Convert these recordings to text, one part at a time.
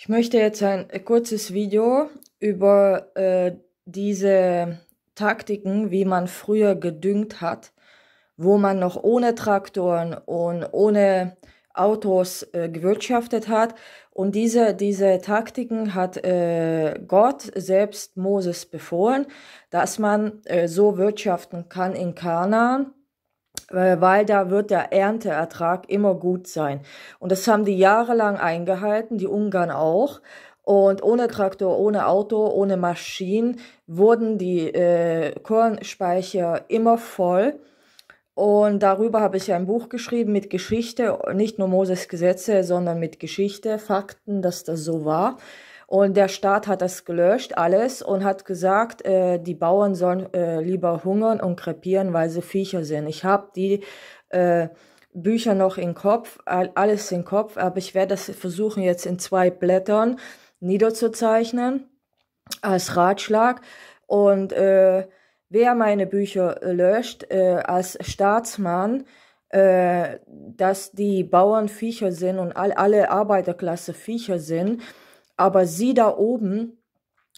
Ich möchte jetzt ein äh, kurzes Video über äh, diese Taktiken, wie man früher gedüngt hat, wo man noch ohne Traktoren und ohne Autos äh, gewirtschaftet hat. Und diese, diese Taktiken hat äh, Gott selbst Moses befohlen, dass man äh, so wirtschaften kann in Kanaan äh, weil da wird der Ernteertrag immer gut sein. Und das haben die jahrelang eingehalten, die Ungarn auch. Und ohne Traktor, ohne Auto, ohne Maschinen wurden die äh, Kornspeicher immer voll. Und darüber habe ich ein Buch geschrieben mit Geschichte, nicht nur Moses Gesetze, sondern mit Geschichte, Fakten, dass das so war. Und der Staat hat das gelöscht, alles, und hat gesagt, äh, die Bauern sollen äh, lieber hungern und krepieren, weil sie Viecher sind. Ich habe die äh, Bücher noch im Kopf, alles im Kopf, aber ich werde das versuchen, jetzt in zwei Blättern niederzuzeichnen als Ratschlag. Und äh, wer meine Bücher äh, löscht äh, als Staatsmann, äh, dass die Bauern Viecher sind und all, alle Arbeiterklasse Viecher sind, aber sie da oben,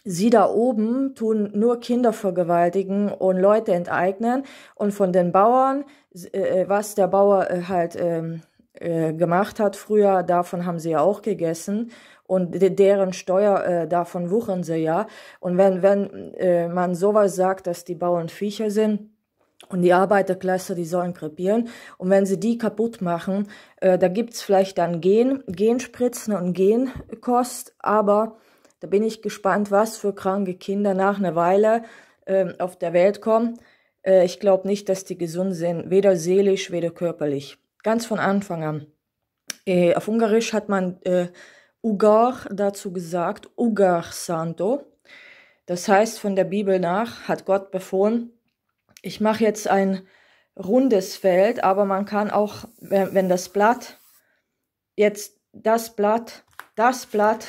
sie da oben tun nur Kinder vergewaltigen und Leute enteignen und von den Bauern, äh, äh, was der Bauer äh, halt ähm, äh, gemacht hat früher, davon haben sie ja auch gegessen und deren Steuer äh, davon wuchern sie ja. Und wenn, wenn äh, man sowas sagt, dass die Bauern Viecher sind, und die Arbeiterklasse, die sollen krepieren. Und wenn sie die kaputt machen, äh, da es vielleicht dann Gen, Genspritzen und Genkost. Aber da bin ich gespannt, was für kranke Kinder nach einer Weile äh, auf der Welt kommen. Äh, ich glaube nicht, dass die gesund sind, weder seelisch, weder körperlich. Ganz von Anfang an. Äh, auf Ungarisch hat man äh, Ugar dazu gesagt, Ugar Santo. Das heißt, von der Bibel nach hat Gott befohlen, ich mache jetzt ein rundes Feld, aber man kann auch, wenn, das Blatt, jetzt das Blatt, das Blatt,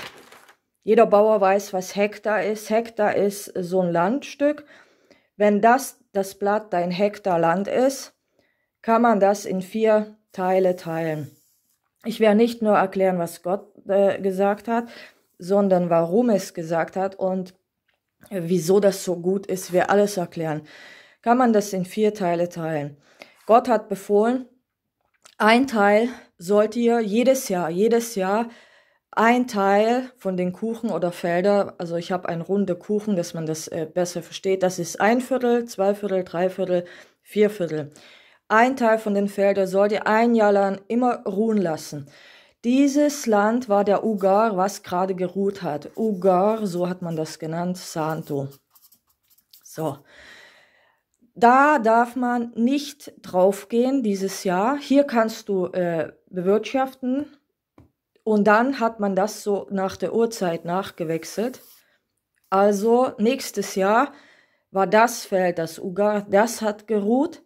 jeder Bauer weiß, was Hektar ist. Hektar ist so ein Landstück. Wenn das das Blatt dein Hektar Land ist, kann man das in vier Teile teilen. Ich werde nicht nur erklären, was Gott äh, gesagt hat, sondern warum es gesagt hat und äh, wieso das so gut ist, wir alles erklären kann man das in vier Teile teilen. Gott hat befohlen, ein Teil sollt ihr jedes Jahr, jedes Jahr ein Teil von den Kuchen oder Felder, also ich habe einen runden Kuchen, dass man das äh, besser versteht, das ist ein Viertel, zwei Viertel, drei Viertel, vier Viertel. Ein Teil von den Feldern sollt ihr ein Jahr lang immer ruhen lassen. Dieses Land war der Ugar, was gerade geruht hat. Ugar, so hat man das genannt, Santo. So da darf man nicht draufgehen dieses Jahr. Hier kannst du äh, bewirtschaften. Und dann hat man das so nach der Uhrzeit nachgewechselt. Also nächstes Jahr war das Feld, das Ugar, das hat geruht.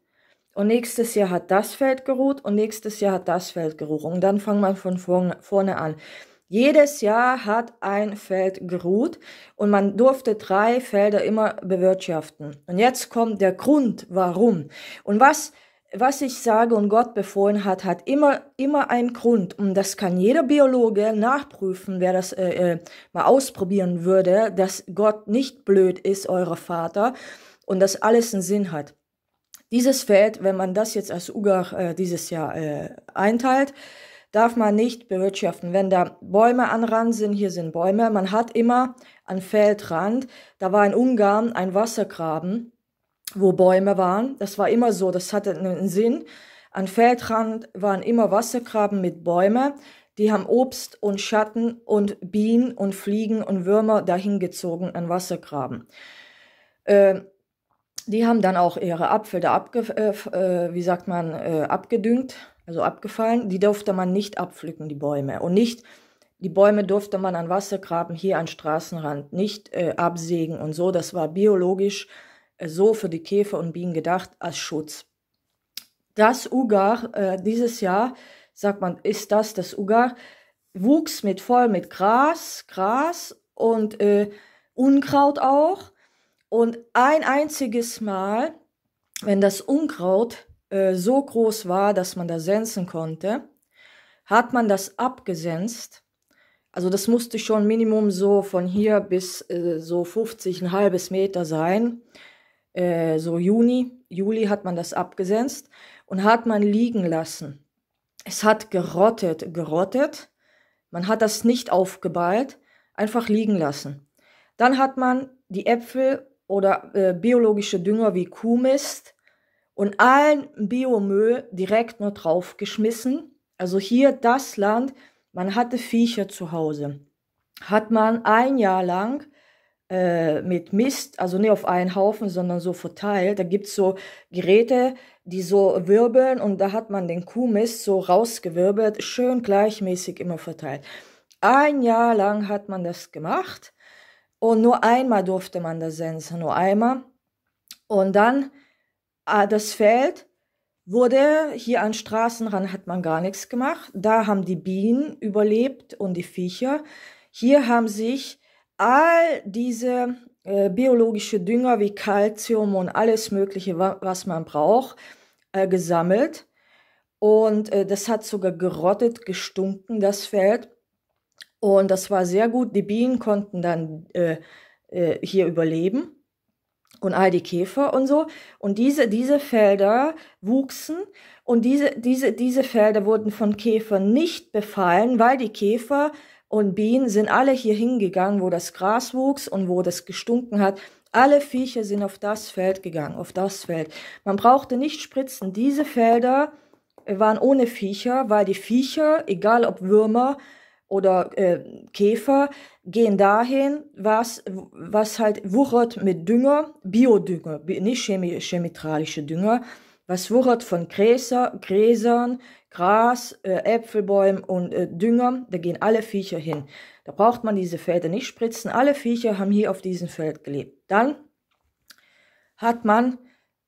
Und nächstes Jahr hat das Feld geruht und nächstes Jahr hat das Feld geruht. Und dann fangen man von vorne an. Jedes Jahr hat ein Feld geruht und man durfte drei Felder immer bewirtschaften. Und jetzt kommt der Grund, warum. Und was, was ich sage und Gott befohlen hat, hat immer, immer einen Grund. Und das kann jeder Biologe nachprüfen, wer das äh, äh, mal ausprobieren würde, dass Gott nicht blöd ist, euer Vater, und dass alles einen Sinn hat. Dieses Feld, wenn man das jetzt als Ugach äh, dieses Jahr äh, einteilt, darf man nicht bewirtschaften. Wenn da Bäume an Rand sind, hier sind Bäume, man hat immer an Feldrand, da war in Ungarn ein Wassergraben, wo Bäume waren. Das war immer so, das hatte einen Sinn. An Feldrand waren immer Wassergraben mit Bäumen. Die haben Obst und Schatten und Bienen und Fliegen und Würmer dahin gezogen an Wassergraben. Äh, die haben dann auch ihre Apfel da abge, äh, äh wie sagt man, äh, abgedüngt also abgefallen, die durfte man nicht abpflücken, die Bäume. Und nicht, die Bäume durfte man an Wassergraben hier an Straßenrand, nicht äh, absägen und so. Das war biologisch äh, so für die Käfer und Bienen gedacht als Schutz. Das Ugar äh, dieses Jahr, sagt man, ist das das Ugar, wuchs mit voll mit Gras, Gras und äh, Unkraut auch. Und ein einziges Mal, wenn das Unkraut äh, so groß war, dass man da senzen konnte, hat man das abgesenzt. Also das musste schon Minimum so von hier bis äh, so 50, ein halbes Meter sein. Äh, so Juni, Juli hat man das abgesenzt und hat man liegen lassen. Es hat gerottet, gerottet. Man hat das nicht aufgeballt, einfach liegen lassen. Dann hat man die Äpfel oder äh, biologische Dünger wie Kuhmist und allen Biomüll direkt nur drauf geschmissen. Also hier das Land, man hatte Viecher zu Hause. Hat man ein Jahr lang äh, mit Mist, also nicht auf einen Haufen, sondern so verteilt. Da gibt es so Geräte, die so wirbeln und da hat man den Kuhmist so rausgewirbelt, schön gleichmäßig immer verteilt. Ein Jahr lang hat man das gemacht und nur einmal durfte man das sensen, nur einmal. Und dann Ah, das Feld wurde hier an Straßenrand hat man gar nichts gemacht. Da haben die Bienen überlebt und die Viecher. Hier haben sich all diese äh, biologische Dünger wie Kalzium und alles Mögliche, wa was man braucht, äh, gesammelt. Und äh, das hat sogar gerottet, gestunken, das Feld. Und das war sehr gut. Die Bienen konnten dann äh, äh, hier überleben und all die Käfer und so. Und diese, diese Felder wuchsen und diese, diese, diese Felder wurden von Käfern nicht befallen, weil die Käfer und Bienen sind alle hier hingegangen, wo das Gras wuchs und wo das gestunken hat. Alle Viecher sind auf das Feld gegangen, auf das Feld. Man brauchte nicht spritzen. Diese Felder waren ohne Viecher, weil die Viecher, egal ob Würmer oder äh, Käfer gehen dahin, was, was halt wuchert mit Dünger, Biodünger, nicht chemi chemitralische Dünger, was wuchert von Gräser, Gräsern, Gras, äh, Äpfelbäumen und äh, Dünger, da gehen alle Viecher hin. Da braucht man diese Felder nicht spritzen, alle Viecher haben hier auf diesem Feld gelebt. Dann hat man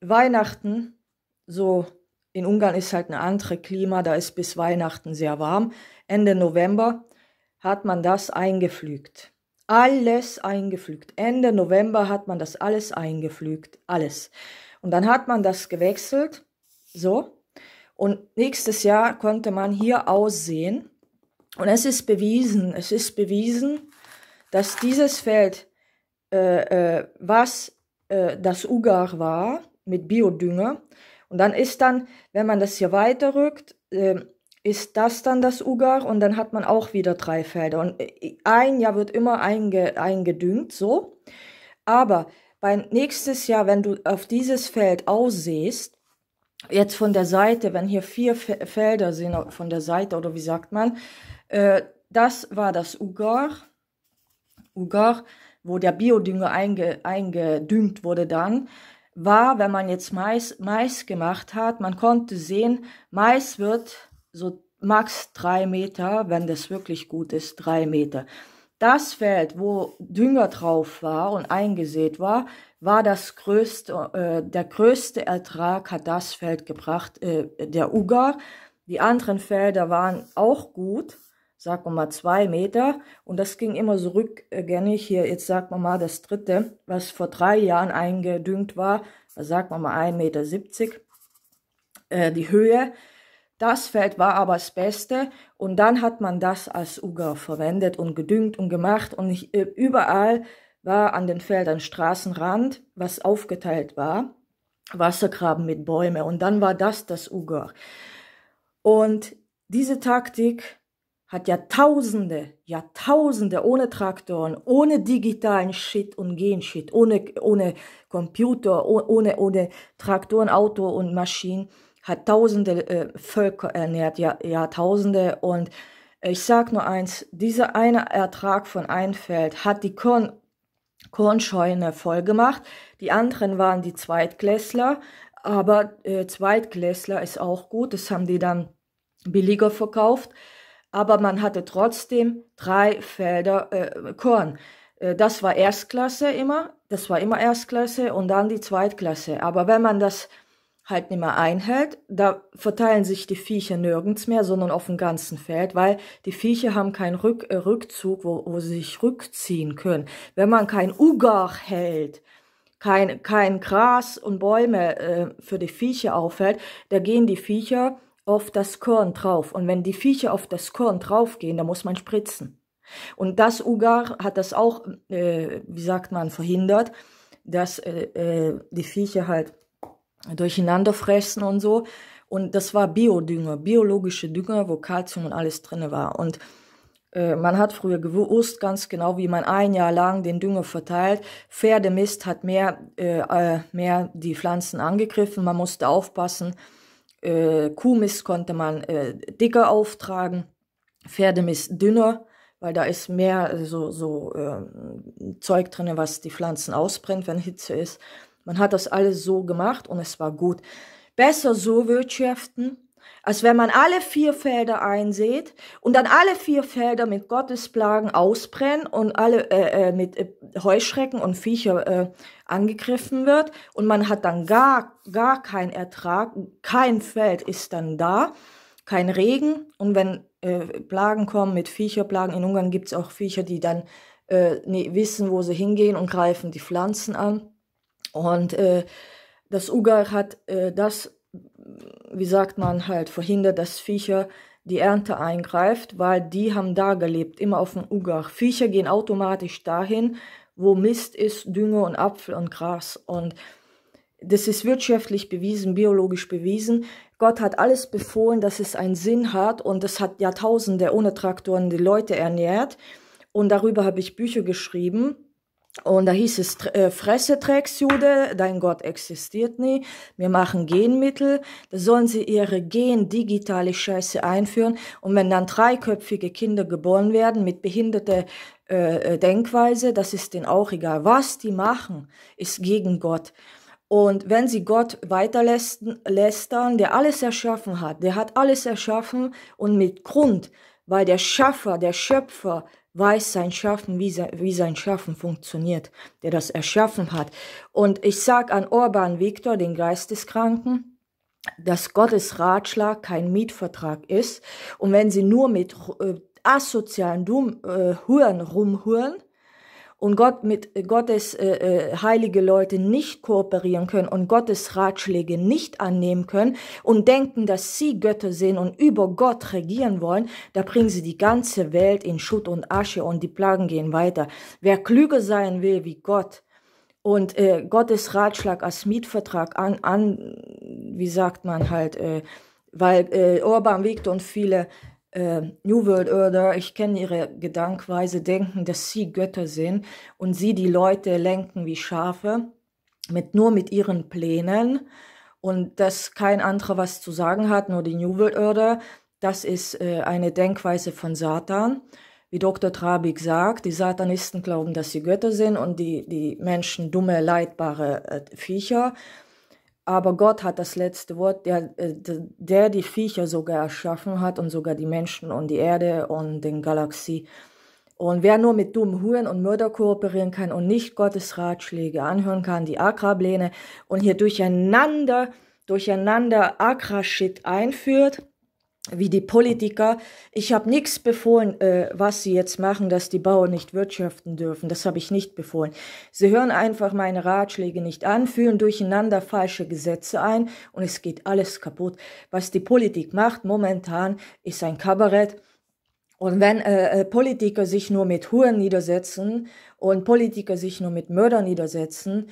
Weihnachten so in Ungarn ist halt ein anderes Klima, da ist bis Weihnachten sehr warm. Ende November hat man das eingepflügt. Alles eingepflügt. Ende November hat man das alles eingepflügt. Alles. Und dann hat man das gewechselt. So. Und nächstes Jahr konnte man hier aussehen. Und es ist bewiesen, es ist bewiesen, dass dieses Feld, äh, äh, was äh, das Ugar war, mit Biodünger, und dann ist dann, wenn man das hier weiterrückt, äh, ist das dann das Ugar und dann hat man auch wieder drei Felder. Und äh, ein Jahr wird immer einge, eingedüngt, so. Aber beim nächstes Jahr, wenn du auf dieses Feld aussehst, jetzt von der Seite, wenn hier vier F Felder sind, äh, von der Seite oder wie sagt man, äh, das war das Ugar. Ugar, wo der Biodünger einge, eingedüngt wurde dann war, wenn man jetzt Mais, Mais gemacht hat, man konnte sehen, Mais wird so max drei Meter, wenn das wirklich gut ist, drei Meter. Das Feld, wo Dünger drauf war und eingesät war, war das größte, äh, der größte Ertrag hat das Feld gebracht, äh, der Ugar. Die anderen Felder waren auch gut, sagen wir mal zwei Meter. Und das ging immer so rückgängig. Hier, jetzt sagen wir mal das dritte, was vor drei Jahren eingedüngt war, sagen wir mal 1,70 Meter äh, die Höhe. Das Feld war aber das Beste und dann hat man das als Uger verwendet und gedüngt und gemacht und ich, äh, überall war an den Feldern Straßenrand, was aufgeteilt war, Wassergraben mit Bäume und dann war das das Uger. Und diese Taktik hat Jahrtausende, Jahrtausende ohne Traktoren, ohne digitalen Shit und Genshit, ohne, ohne Computer, ohne, ohne Traktoren, Auto und Maschinen, hat Tausende äh, Völker ernährt, Jahr, Jahrtausende. Und ich sag nur eins, dieser eine Ertrag von Einfeld hat die Korn, Kornscheune voll gemacht. Die anderen waren die Zweitklässler, aber äh, Zweitklässler ist auch gut, das haben die dann billiger verkauft aber man hatte trotzdem drei Felder äh, Korn. Äh, das war Erstklasse immer, das war immer Erstklasse und dann die Zweitklasse. Aber wenn man das halt nicht mehr einhält, da verteilen sich die Viecher nirgends mehr, sondern auf dem ganzen Feld, weil die Viecher haben keinen Rück, äh, Rückzug, wo, wo sie sich rückziehen können. Wenn man kein Ugar hält, kein, kein Gras und Bäume äh, für die Viecher aufhält, da gehen die Viecher auf das Korn drauf. Und wenn die Viecher auf das Korn draufgehen, dann muss man spritzen. Und das Ugar hat das auch, äh, wie sagt man, verhindert, dass äh, äh die Viecher halt durcheinander fressen und so. Und das war Biodünger, biologische Dünger, wo Kalzium und alles drin war. Und äh, man hat früher gewusst, ganz genau, wie man ein Jahr lang den Dünger verteilt. Pferdemist hat mehr, äh, mehr die Pflanzen angegriffen. Man musste aufpassen, äh, Kuhmist konnte man äh, dicker auftragen, Pferdemist dünner, weil da ist mehr äh, so, so äh, Zeug drin, was die Pflanzen ausbrennt, wenn Hitze ist. Man hat das alles so gemacht und es war gut. Besser so wirtschaften als wenn man alle vier Felder einsät und dann alle vier Felder mit Gottesplagen ausbrennen und alle äh, äh, mit äh, Heuschrecken und Viecher äh, angegriffen wird und man hat dann gar gar keinen Ertrag, kein Feld ist dann da, kein Regen und wenn äh, Plagen kommen mit Viecherplagen in Ungarn gibt es auch Viecher, die dann äh, nee, wissen, wo sie hingehen und greifen die Pflanzen an und äh, das Ugar hat äh, das wie sagt man halt, verhindert, dass Viecher die Ernte eingreift, weil die haben da gelebt, immer auf dem Ugach. Viecher gehen automatisch dahin, wo Mist ist, Dünger und Apfel und Gras. Und das ist wirtschaftlich bewiesen, biologisch bewiesen. Gott hat alles befohlen, dass es einen Sinn hat und das hat Jahrtausende ohne Traktoren die Leute ernährt. Und darüber habe ich Bücher geschrieben. Und da hieß es, äh, Fresse trägst Jude, dein Gott existiert nie, wir machen Genmittel, da sollen sie ihre gen-digitale Scheiße einführen. Und wenn dann dreiköpfige Kinder geboren werden mit behinderter äh, äh, Denkweise, das ist denen auch egal. Was die machen, ist gegen Gott. Und wenn sie Gott weiterlästern, der alles erschaffen hat, der hat alles erschaffen und mit Grund, weil der Schaffer, der Schöpfer weiß sein Schaffen, wie, se wie sein Schaffen funktioniert, der das erschaffen hat. Und ich sag an Orban Viktor, den Geisteskranken, dass Gottes Ratschlag kein Mietvertrag ist. Und wenn sie nur mit äh, asozialen Dumm, äh, Huren rumhuren, und Gott mit äh, Gottes äh, äh, heilige Leute nicht kooperieren können und Gottes Ratschläge nicht annehmen können und denken, dass sie Götter sind und über Gott regieren wollen, da bringen sie die ganze Welt in Schutt und Asche und die Plagen gehen weiter. Wer klüger sein will wie Gott und äh, Gottes Ratschlag als Mietvertrag an, an wie sagt man halt, äh, weil äh, Orban, Viktor und viele äh, New World Order, ich kenne ihre Gedankweise, denken, dass sie Götter sind und sie die Leute lenken wie Schafe, mit, nur mit ihren Plänen und dass kein anderer was zu sagen hat, nur die New World Order. Das ist äh, eine Denkweise von Satan. Wie Dr. Trabig sagt, die Satanisten glauben, dass sie Götter sind und die, die Menschen dumme, leidbare äh, Viecher. Aber Gott hat das letzte Wort, der, äh, der die Viecher sogar erschaffen hat und sogar die Menschen und die Erde und den Galaxie. Und wer nur mit dummen Huren und Mörder kooperieren kann und nicht Gottes Ratschläge anhören kann, die Akra-Pläne und hier durcheinander, durcheinander Akra-Shit einführt, wie die Politiker. Ich habe nichts befohlen, äh, was sie jetzt machen, dass die Bauern nicht wirtschaften dürfen. Das habe ich nicht befohlen. Sie hören einfach meine Ratschläge nicht an, führen durcheinander falsche Gesetze ein und es geht alles kaputt. Was die Politik macht momentan, ist ein Kabarett. Und wenn äh, äh Politiker sich nur mit Huren niedersetzen und Politiker sich nur mit Mördern niedersetzen,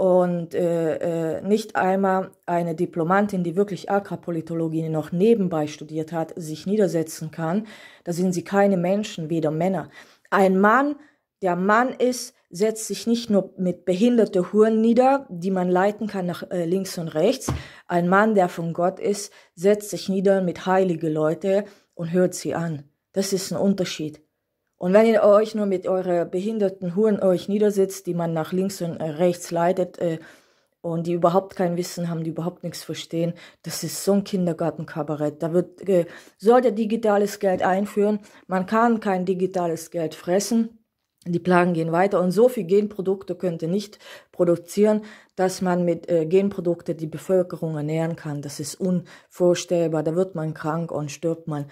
und äh, äh, nicht einmal eine Diplomantin, die wirklich Agrarpolitologie noch nebenbei studiert hat, sich niedersetzen kann. Da sind sie keine Menschen, weder Männer. Ein Mann, der Mann ist, setzt sich nicht nur mit behinderter Huren nieder, die man leiten kann nach äh, links und rechts. Ein Mann, der von Gott ist, setzt sich nieder mit heilige Leute und hört sie an. Das ist ein Unterschied. Und wenn ihr euch nur mit eurer behinderten Huren euch niedersetzt, die man nach links und äh, rechts leitet äh, und die überhaupt kein Wissen haben, die überhaupt nichts verstehen, das ist so ein Kindergartenkabarett. Da wird, äh, sollte digitales Geld einführen. Man kann kein digitales Geld fressen. Die Plagen gehen weiter und so viel Genprodukte könnte nicht produzieren, dass man mit äh, Genprodukten die Bevölkerung ernähren kann. Das ist unvorstellbar. Da wird man krank und stirbt man.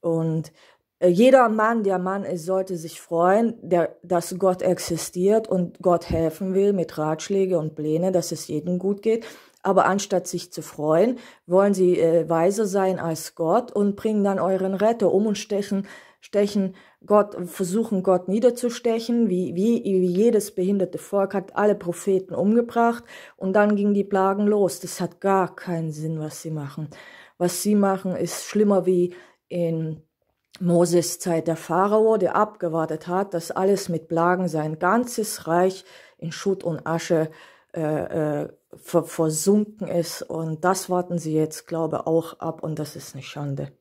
Und äh, jeder Mann, der Mann ist, sollte sich freuen, der, dass Gott existiert und Gott helfen will mit Ratschläge und Plänen, dass es jedem gut geht. Aber anstatt sich zu freuen, wollen sie äh, weiser sein als Gott und bringen dann euren Retter um und stechen, stechen Gott, versuchen Gott niederzustechen, wie, wie, wie jedes behinderte Volk hat alle Propheten umgebracht und dann gingen die Plagen los. Das hat gar keinen Sinn, was sie machen. Was sie machen, ist schlimmer wie in Moses Zeit der Pharao, der abgewartet hat, dass alles mit Plagen sein ganzes Reich in Schutt und Asche äh, äh, versunken ist. Und das warten sie jetzt, glaube ich, auch ab und das ist eine Schande.